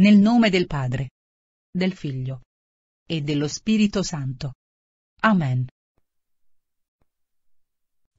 Nel nome del Padre, del Figlio e dello Spirito Santo. Amen.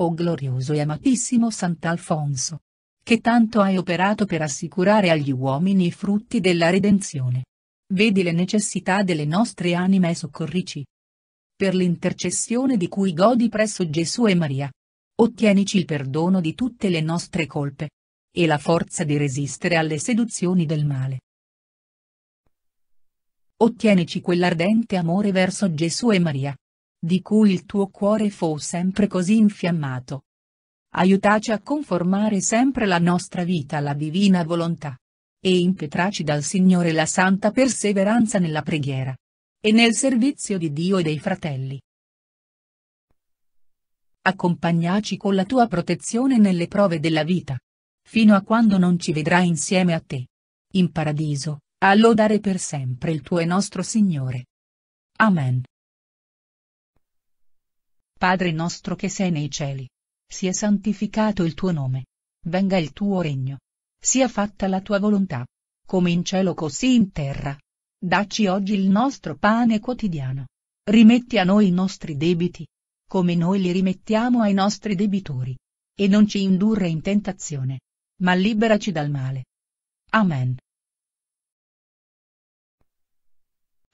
O glorioso e amatissimo Sant'Alfonso! Che tanto hai operato per assicurare agli uomini i frutti della redenzione. Vedi le necessità delle nostre anime e soccorrici. Per l'intercessione di cui godi presso Gesù e Maria. Ottienici il perdono di tutte le nostre colpe. E la forza di resistere alle seduzioni del male ottienici quell'ardente amore verso Gesù e Maria. Di cui il tuo cuore fu sempre così infiammato. Aiutaci a conformare sempre la nostra vita alla divina volontà. E impetraci dal Signore la santa perseveranza nella preghiera. E nel servizio di Dio e dei fratelli. Accompagnaci con la tua protezione nelle prove della vita. Fino a quando non ci vedrai insieme a te. In paradiso a lodare per sempre il tuo e nostro Signore. Amen. Padre nostro che sei nei cieli, sia santificato il tuo nome, venga il tuo regno, sia fatta la tua volontà, come in cielo così in terra. Dacci oggi il nostro pane quotidiano. Rimetti a noi i nostri debiti, come noi li rimettiamo ai nostri debitori. E non ci indurre in tentazione, ma liberaci dal male. Amen.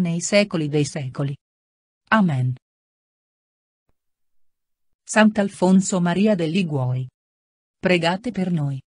nei secoli dei secoli. Amen. Sant'Alfonso Maria degli Guoi. Pregate per noi.